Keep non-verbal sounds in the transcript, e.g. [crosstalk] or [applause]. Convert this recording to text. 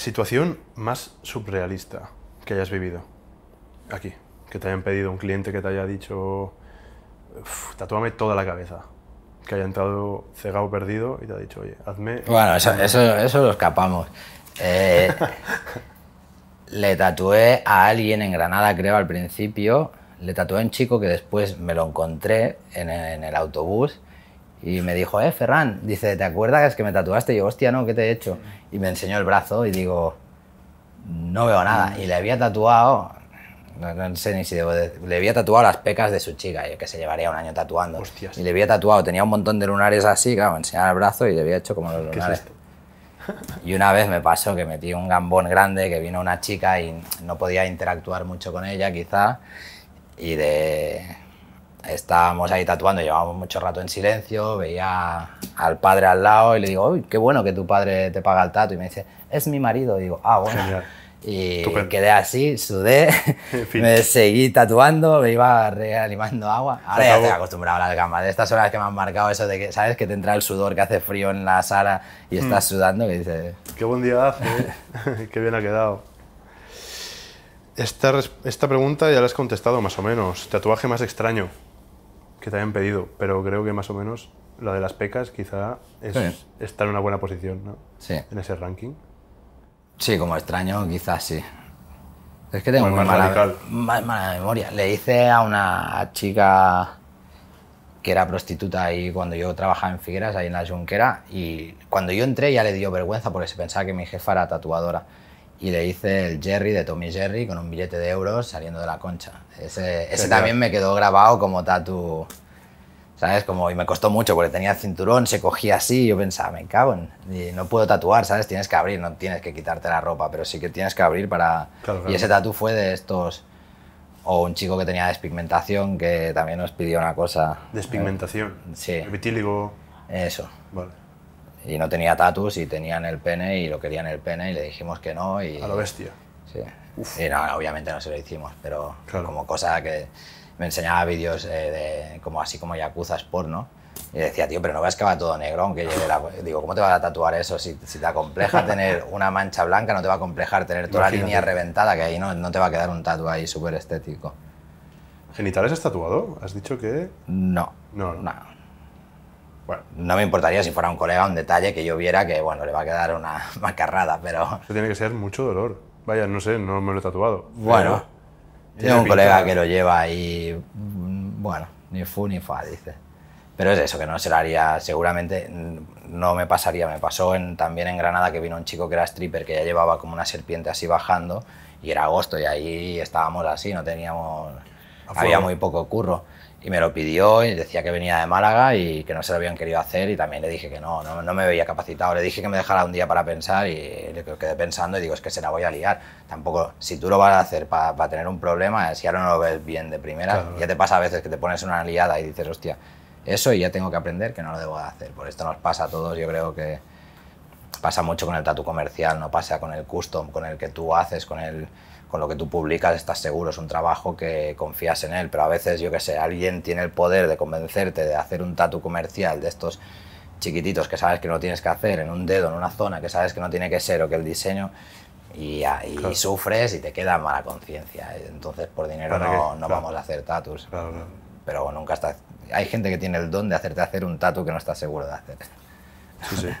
situación más surrealista que hayas vivido aquí, que te hayan pedido un cliente que te haya dicho, tatúame toda la cabeza, que haya entrado cegado perdido y te ha dicho, oye, hazme... Bueno, eso, eso, lo escapamos. Eh, [laughs] le tatué a alguien en Granada, creo, al principio, le tatué a un chico que después me lo encontré en el autobús y me dijo, eh, Ferran, dice, ¿te acuerdas que me tatuaste? Y yo, hostia, no, ¿qué te he hecho? Y me enseñó el brazo y digo, no veo nada. Y le había tatuado, no, sé ni si debo decir, le había tatuado las pecas de su chica, que se llevaría un año tatuando. Y le había tatuado, tenía un montón de lunares así, claro, me el brazo y le había hecho como los lunares. [laughs] y una vez me pasó que metí un gambón grande, que vino una chica y no podía interactuar mucho con ella, quizá, y de estábamos ahí tatuando, llevábamos mucho rato en silencio, veía al padre al lado y le digo, uy, qué bueno que tu padre te paga el tatu. Y me dice, es mi marido. Y digo, ah, bueno. Y quedé así, sudé, [laughs] me seguí tatuando, me iba reanimando agua. Ahora ya estoy acostumbrado a las gamas. De estas horas que me han marcado eso de que, ¿sabes? Que te entra el sudor, que hace frío en la sala y hmm. estás sudando, que dice Qué buen día hace, ¿eh? [laughs] qué bien ha quedado. Esta, esta pregunta ya la has contestado más o menos. Tatuaje más extraño que te hayan pedido, pero creo que más o menos la de las pecas quizá es estar en una buena posición ¿no? en ese ranking. Sí, como extraño, quizás sí. Es que tengo una mala, mala, memoria. Le hice a una chica que era prostituta ahí cuando yo trabajaba en Figueras, ahí en la Junquera, y cuando yo entré ya le dio vergüenza porque se pensaba que mi jefa era tatuadora y le hice el Jerry de Tommy Jerry con un billete de euros saliendo de la concha. Ese, ese también me quedó grabado como tatu. ¿Sabes? Como, y me costó mucho porque tenía cinturón, se cogía así yo pensaba, me cago no puedo tatuar, ¿sabes? Tienes que abrir, no tienes que quitarte la ropa, pero sí que tienes que abrir para. Y ese tatu fue de estos. O un chico que tenía despigmentación que también nos pidió una cosa. ¿Despigmentación? sí. El vitíligo. Eso. Vale. Y no tenía tatus y tenían el pene y lo querían el pene y le dijimos que no. Y, a lo bestia. Sí. Uf. Y no, obviamente no se lo hicimos, pero como cosa que me enseñaba vídeos eh, de como así como yacuzas porno. Y decía, tío, pero no veas que va todo negro, aunque llegue la... Digo, ¿cómo te va a tatuar eso? Si, si te acompleja [laughs] tener una mancha blanca, no te va a complejar tener toda la línea reventada, que ahí no, no te va a quedar un tatu ahí súper estético. ¿Genitales has tatuado? ¿Has dicho que...? No, no. no no me importaría si fuera un colega un detalle que yo viera que, bueno, le va a quedar una [laughs] macarrada, pero... tiene que ser mucho dolor. Vaya, no sé, no me lo he tatuado. Bueno, tengo un colega que lo lleva ahí, mm, bueno, ni fu ni fa, dice. Pero es eso, que no se lo haría, seguramente no me pasaría. Me pasó en, también en Granada que vino un chico que era stripper, que ya llevaba como una serpiente así bajando, y era agosto, y ahí estábamos así, no teníamos había muy poco curro. Y me lo pidió y decía que venía de Málaga y que no se lo habían querido hacer y también le dije que no, no, no me veía capacitado. Le dije que me dejara un día para pensar y le quedé pensando y digo, es que se la voy a liar. Tampoco, si tú lo vas a hacer para tener un problema, si ya no lo ves bien de primera, ya te pasa a veces que te pones una liada y dices, hostia, eso y ya tengo que aprender que no lo debo de hacer. Por esto nos pasa a todos, yo creo que pasa mucho con el tatu comercial, no pasa con el custom, con el que tú haces, con, el, con lo que tú publicas, estás seguro, es un trabajo que confías en él, pero a veces, yo qué sé, alguien tiene el poder de convencerte de hacer un tatu comercial de estos chiquititos que sabes que no tienes que hacer, en un dedo, en una zona que sabes que no tiene que ser o que el diseño... Y, y sufres y te queda mala conciencia. Entonces, por dinero no, no vamos a hacer tatus. pero nunca está... Hay gente que tiene el don de hacerte hacer un tatu que no estás seguro de hacer. Sí, sí. [laughs]